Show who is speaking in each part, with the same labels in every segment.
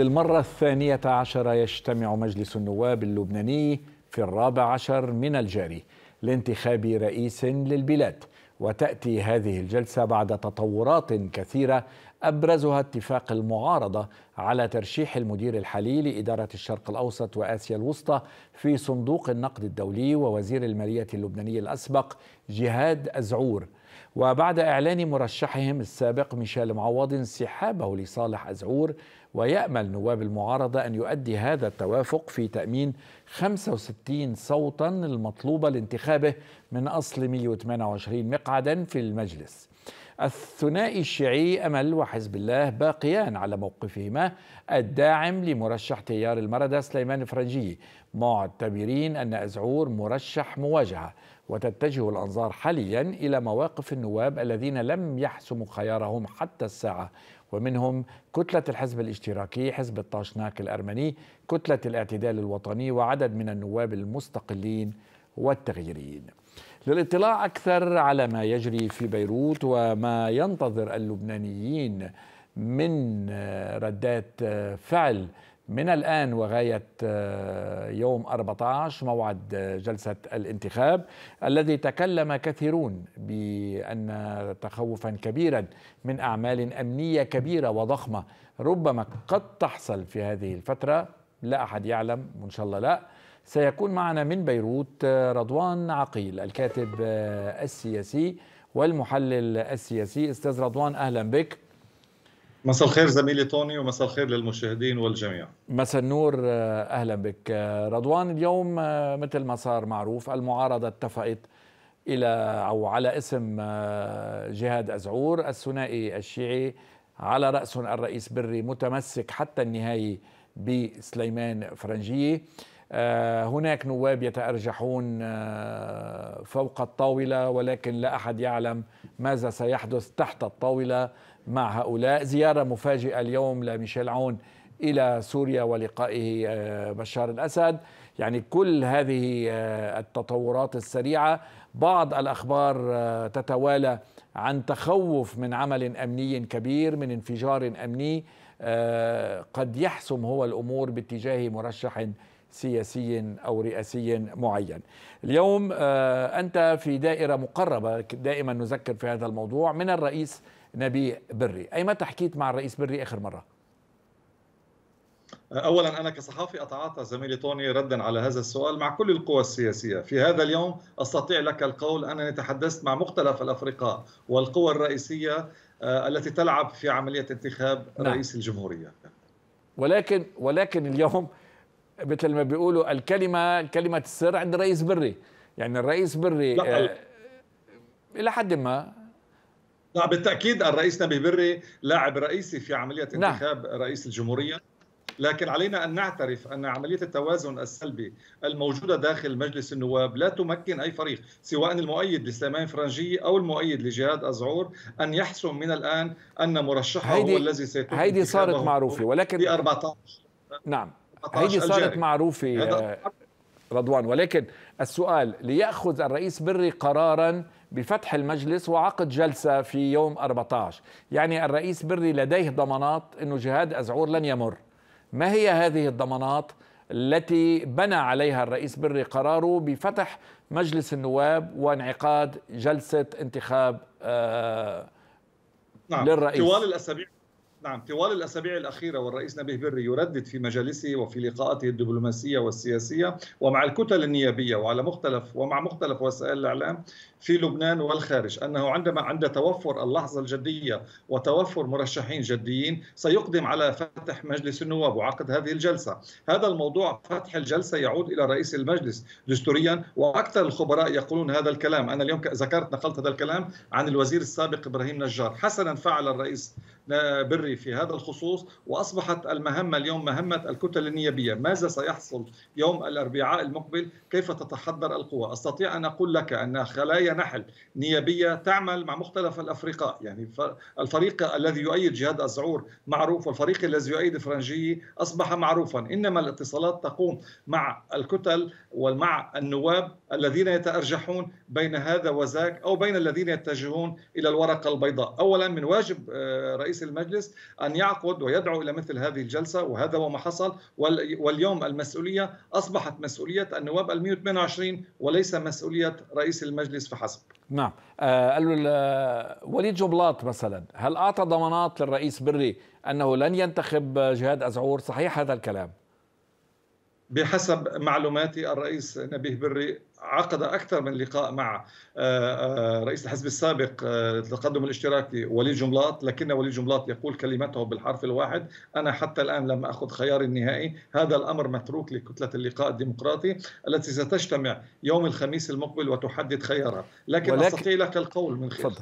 Speaker 1: للمرة الثانية عشر يجتمع مجلس النواب اللبناني في الرابع عشر من الجاري لانتخاب رئيس للبلاد وتأتي هذه الجلسة بعد تطورات كثيرة أبرزها اتفاق المعارضة على ترشيح المدير الحالي لإدارة الشرق الأوسط وآسيا الوسطى في صندوق النقد الدولي ووزير المالية اللبناني الأسبق جهاد أزعور وبعد إعلان مرشحهم السابق ميشيل معوض انسحابه لصالح أزعور ويأمل نواب المعارضة أن يؤدي هذا التوافق في تأمين 65 صوتا المطلوبة لانتخابه من أصل 128 مقعدا في المجلس الثنائي الشيعي أمل وحزب الله باقيان على موقفهما الداعم لمرشح تيار المردة سليمان الفرنجي معتبرين أن أزعور مرشح مواجهة وتتجه الأنظار حاليا إلى مواقف النواب الذين لم يحسموا خيارهم حتى الساعة ومنهم كتلة الحزب الاشتراكي حزب الطاشناك الأرمني كتلة الاعتدال الوطني وعدد من النواب المستقلين والتغييريين للاطلاع أكثر على ما يجري في بيروت وما ينتظر اللبنانيين من آه، ردات آه، فعل من الآن وغاية آه، يوم 14 موعد جلسة الانتخاب الذي تكلم كثيرون بأن تخوفا كبيرا من أعمال أمنية كبيرة وضخمة ربما قد تحصل في هذه الفترة لا أحد يعلم وإن شاء الله لا سيكون معنا من بيروت رضوان عقيل الكاتب السياسي والمحلل السياسي استاذ رضوان اهلا بك
Speaker 2: مساء الخير زميلي طوني ومساء الخير للمشاهدين والجميع
Speaker 1: مساء النور اهلا بك رضوان اليوم مثل ما صار معروف المعارضه اتفقت الى او على اسم جهاد ازعور الثنائي الشيعي على راسهم الرئيس بري متمسك حتى النهايه بسليمان فرنجيه آه، هناك نواب يتأرجحون آه، فوق الطاولة ولكن لا أحد يعلم ماذا سيحدث تحت الطاولة مع هؤلاء زيارة مفاجئة اليوم لميشيل عون إلى سوريا ولقائه آه، بشار الأسد يعني كل هذه التطورات السريعة بعض الأخبار تتوالى عن تخوف من عمل أمني كبير من انفجار أمني قد يحسم هو الأمور باتجاه مرشح سياسي أو رئاسي معين اليوم آه، أنت في دائرة مقربة دائما نذكر في هذا الموضوع من الرئيس نبي بري أي متى حكيت مع الرئيس بري آخر مرة؟
Speaker 2: آه، اولا انا كصحافي اتعاطى زميلي طوني ردا على هذا السؤال مع كل القوى السياسيه، في هذا اليوم استطيع لك القول انني تحدثت مع مختلف الافرقاء والقوى الرئيسيه آه، التي تلعب في عمليه انتخاب نعم. رئيس الجمهوريه.
Speaker 1: ولكن ولكن اليوم مثل ما بيقولوا الكلمه كلمه السر عند الرئيس بري يعني الرئيس بري لا. آه، الى حد ما
Speaker 2: لا بالتاكيد الرئيس نبي بري لاعب رئيسي في عمليه نعم. انتخاب نعم. رئيس الجمهوريه لكن علينا ان نعترف ان عمليه التوازن السلبي الموجوده داخل مجلس النواب لا تمكن اي فريق سواء المؤيد لسليمان فرنجي او المؤيد لجهاد ازعور ان يحسم من الان ان مرشحه هو الذي سيتم هيدي صارت معروفه ولكن ب 14
Speaker 1: نعم هيدي صارت معروفه آه، رضوان ولكن السؤال ليأخذ الرئيس بري قرارا بفتح المجلس وعقد جلسة في يوم 14 يعني الرئيس بري لديه ضمانات انه جهاد أزعور لن يمر ما هي هذه الضمانات التي بنى عليها الرئيس بري قراره بفتح مجلس النواب وانعقاد جلسة انتخاب آه نعم. للرئيس طوال
Speaker 2: الأسابيع نعم طوال الأسابيع الأخيرة والرئيس نبيه بري يردد في مجالسه وفي لقاءاته الدبلوماسية والسياسية ومع الكتل النيابية وعلى مختلف ومع مختلف وسائل الإعلام في لبنان والخارج أنه عندما عند توفر اللحظة الجدية وتوفر مرشحين جديين سيقدم على فتح مجلس النواب وعقد هذه الجلسة هذا الموضوع فتح الجلسة يعود إلى رئيس المجلس دستوريا وأكثر الخبراء يقولون هذا الكلام أنا اليوم ذكرت نقلت هذا الكلام عن الوزير السابق إبراهيم نجار حسنا فعل الرئيس بري في هذا الخصوص وأصبحت المهمة اليوم مهمة الكتل النيابية ماذا سيحصل يوم الأربعاء المقبل كيف تتحضر القوى أستطيع أن أقول لك أن خلايا نحل نيابية تعمل مع مختلف الأفرقاء يعني الفريق الذي يؤيد جهاد الزعور معروف والفريق الذي يؤيد فرنجي أصبح معروفا إنما الاتصالات تقوم مع الكتل ومع النواب الذين يتأرجحون بين هذا وذاك أو بين الذين يتجهون إلى الورقة البيضاء أولا من واجب آه، رئيس رئيس المجلس أن يعقد ويدعو إلى مثل هذه الجلسة وهذا هو ما حصل واليوم المسؤولية أصبحت مسؤولية النواب ال 128 وليس مسؤولية رئيس المجلس فحسب
Speaker 1: نعم آه، قالوا وليد جبلاط مثلا هل أعطى ضمانات للرئيس بري أنه لن ينتخب جهاد أزعور صحيح هذا الكلام؟
Speaker 2: بحسب معلوماتي الرئيس نبيه بري عقد اكثر من لقاء مع آه، آه، رئيس الحزب السابق للتقدم آه، الاشتراكي وليد جملاط لكن وليد جملاط يقول كلمته بالحرف الواحد انا حتى الان لم اخذ خياري النهائي هذا الامر متروك لكتله اللقاء الديمقراطي التي ستجتمع يوم الخميس المقبل وتحدد خيارها لكن ولكن... استطيع لك القول من خلال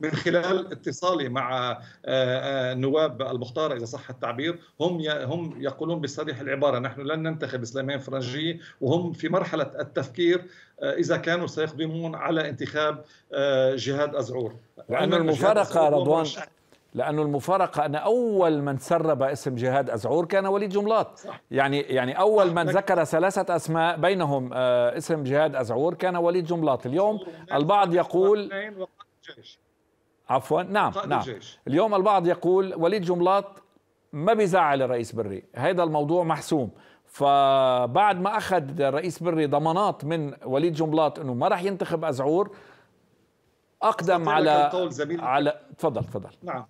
Speaker 2: من خلال اتصالي مع آه، آه، نواب المختار اذا صح التعبير هم هم يقولون بصريح العباره نحن لن ننتخب سليمان فرنجي وهم في مرحله التفكير آه، اذا كانوا سيقدمون على انتخاب جهاد ازعور لانه المفارقه رضوان
Speaker 1: لانه المفارقه ان اول من سرب اسم جهاد ازعور كان وليد جملاط صح. يعني يعني اول من ذكر ثلاثه اسماء بينهم اسم جهاد ازعور كان وليد جملاط اليوم البعض يقول عفوا نعم طيب، نعم الجيش. اليوم البعض يقول وليد جملاط ما بيزعل الرئيس بري هذا الموضوع محسوم فبعد ما اخذ الرئيس بري ضمانات من وليد جملاط انه ما راح ينتخب ازعور اقدم على
Speaker 2: على تفضل تفضل نعم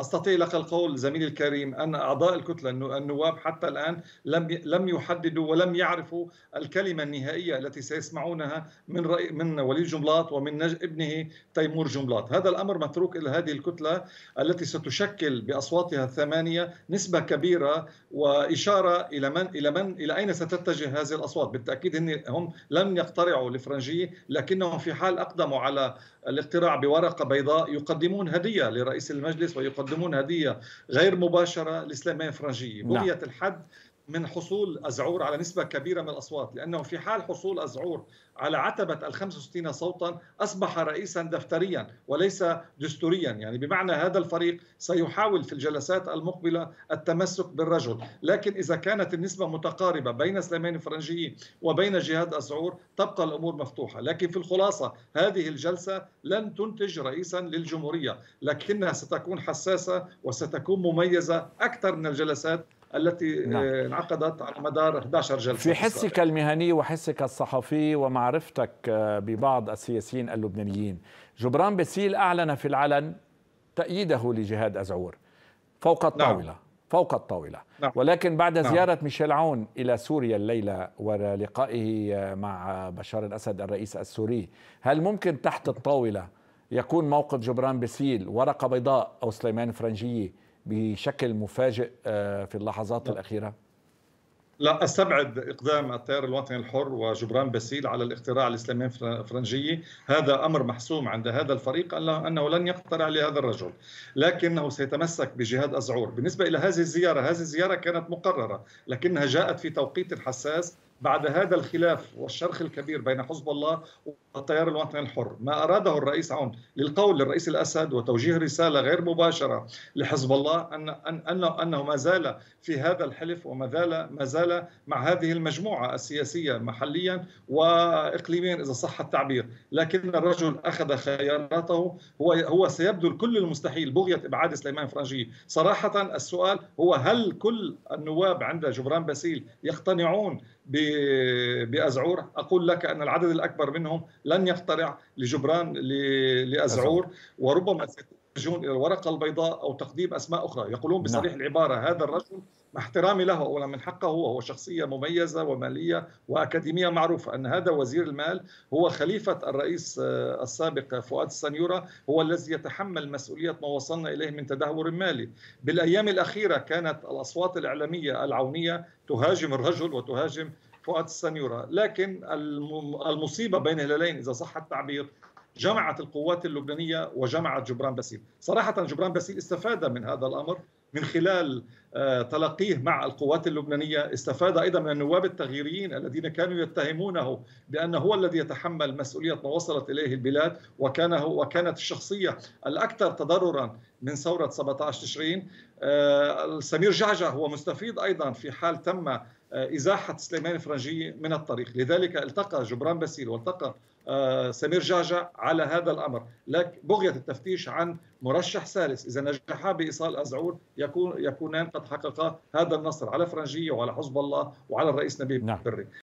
Speaker 2: استطيع لك القول زميلي الكريم ان اعضاء الكتله النواب حتى الان لم لم يحددوا ولم يعرفوا الكلمه النهائيه التي سيسمعونها من رأي من وليد جملاط ومن نج ابنه تيمور جملاط، هذا الامر متروك الى هذه الكتله التي ستشكل باصواتها الثمانيه نسبه كبيره واشاره الى من الى من الى اين ستتجه هذه الاصوات، بالتاكيد هم لم يقترعوا الافرنجيه لكنهم في حال اقدموا على الاقتراع بورقة بيضاء يقدمون هدية لرئيس المجلس ويقدمون هدية غير مباشرة لسليمان فرنجي نعم. بنية الحد من حصول أزعور على نسبة كبيرة من الأصوات لأنه في حال حصول أزعور على عتبة ال 65 صوتا أصبح رئيسا دفتريا وليس دستوريا يعني بمعنى هذا الفريق سيحاول في الجلسات المقبلة التمسك بالرجل لكن إذا كانت النسبة متقاربة بين سليمان الفرنجي وبين جهاد أزعور تبقى الأمور مفتوحة لكن في الخلاصة هذه الجلسة لن تنتج رئيسا للجمهورية لكنها ستكون حساسة وستكون مميزة أكثر من الجلسات التي نعم. آه، انعقدت على مدار 11 جلسة في حسك
Speaker 1: المهني وحسك الصحفي ومعرفتك آه، ببعض السياسيين اللبنانيين جبران بسيل أعلن في العلن تأييده لجهاد أزعور فوق نعم. الطاولة نعم. فوق الطاولة نعم. ولكن بعد نعم. زيارة ميشيل عون إلى سوريا الليلة ولقائه آه، مع بشار الأسد الرئيس السوري هل ممكن تحت الطاولة يكون موقف جبران بسيل ورقة بيضاء أو سليمان فرنجية بشكل مفاجئ آه، في اللحظات نعم. الأخيرة؟
Speaker 2: لا استبعد اقدام التيار الوطني الحر وجبران باسيل على الاختراع الاسلامي الفرنجي هذا امر محسوم عند هذا الفريق انه لن يقترع لهذا الرجل لكنه سيتمسك بجهاد ازعور بالنسبه الى هذه الزياره هذه الزياره كانت مقرره لكنها جاءت في توقيت حساس بعد هذا الخلاف والشرخ الكبير بين حزب الله والتيار الوطني الحر ما أراده الرئيس عون للقول للرئيس الأسد وتوجيه رسالة غير مباشرة لحزب الله أن أنه, أنه ما زال في هذا الحلف وما زال, ما زال مع هذه المجموعة السياسية محليا وإقليميا إذا صح التعبير لكن الرجل أخذ خياراته هو, هو سيبذل كل المستحيل بغية إبعاد سليمان فرنجي صراحة السؤال هو هل كل النواب عند جبران باسيل يقتنعون بأزعور أقول لك أن العدد الأكبر منهم لن يخترع لجبران لأزعور وربما يحتاجون الى الورقه البيضاء او تقديم اسماء اخرى، يقولون نعم. بصريح نعم. العباره هذا الرجل مع احترامي له اولا من حقه هو هو شخصيه مميزه وماليه واكاديميه معروفه ان هذا وزير المال هو خليفه الرئيس آه، السابق فؤاد السنيوره هو الذي يتحمل مسؤوليه ما وصلنا اليه من تدهور مالي، بالايام الاخيره كانت الاصوات الاعلاميه العونيه تهاجم الرجل وتهاجم فؤاد السنيوره، لكن المصيبه بين الهلالين اذا صح التعبير جمعت القوات اللبنانية وجمعت جبران باسيل صراحة جبران باسيل استفاد من هذا الأمر من خلال آه، تلقيه مع القوات اللبنانية استفاد أيضا من النواب التغييريين الذين كانوا يتهمونه بأنه هو الذي يتحمل مسؤولية ما وصلت إليه البلاد وكان هو وكانت الشخصية الأكثر تضررا من ثورة 17 تشرين آه، سمير جعجع هو مستفيد أيضا في حال تم آه، إزاحة سليمان فرنجيه من الطريق لذلك التقى جبران باسيل والتقى آه، سمير جعجع على هذا الأمر لك بغية التفتيش عن مرشح ثالث إذا نجحا بإيصال أزعور يكون يكونان قد حققا هذا النصر على فرنجية وعلى حزب الله وعلى الرئيس نبيل نعم. بري